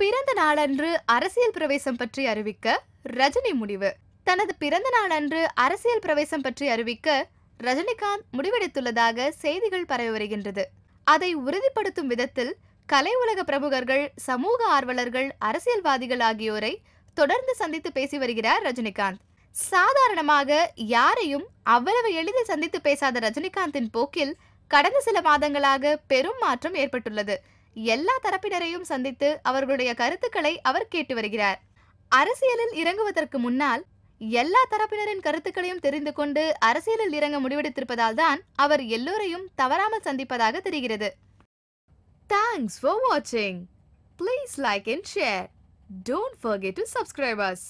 பிறந்த நாளன்று அரசியல் பிரவேசம் பற்றி அறிவிக்க ரஜினி முடிவு தனது பிறந்த நாளன்று அரசியல் பிரவேசம் பற்றி அறிவிக்க ரஜினிகாந்த் முடிவெடுத்துள்ளதாக செய்திகள் பரவி வருகின்றது அதை உறுதிப்படுத்தும் விதத்தில் கலை உலக பிரமுகர்கள் சமூக ஆர்வலர்கள் அரசியல்வாதிகள் ஆகியோரை தொடர்ந்து சந்தித்து பேசி வருகிறார் ரஜினிகாந்த் சாதாரணமாக யாரையும் அவ்வளவு எளிதில் சந்தித்து பேசாத ரஜினிகாந்தின் போக்கில் கடந்த சில மாதங்களாக பெரும் மாற்றம் ஏற்பட்டுள்ளது எல்லா தரப்பினரையும் சந்தித்து அவர்களுடைய கருத்துக்களை அவர் கேட்டு வருகிறார் அரசியலில் இறங்குவதற்கு முன்னால் எல்லா தரப்பினரின் கருத்துக்களையும் தெரிந்து கொண்டு அரசியலில் இறங்க முடிவெடுத்திருப்பதால் தான் அவர் எல்லோரையும் தவறாமல் சந்திப்பதாக தெரிகிறது தேங்க்ஸ் ஃபார் வாட்சிங் please like and share don't forget to subscribers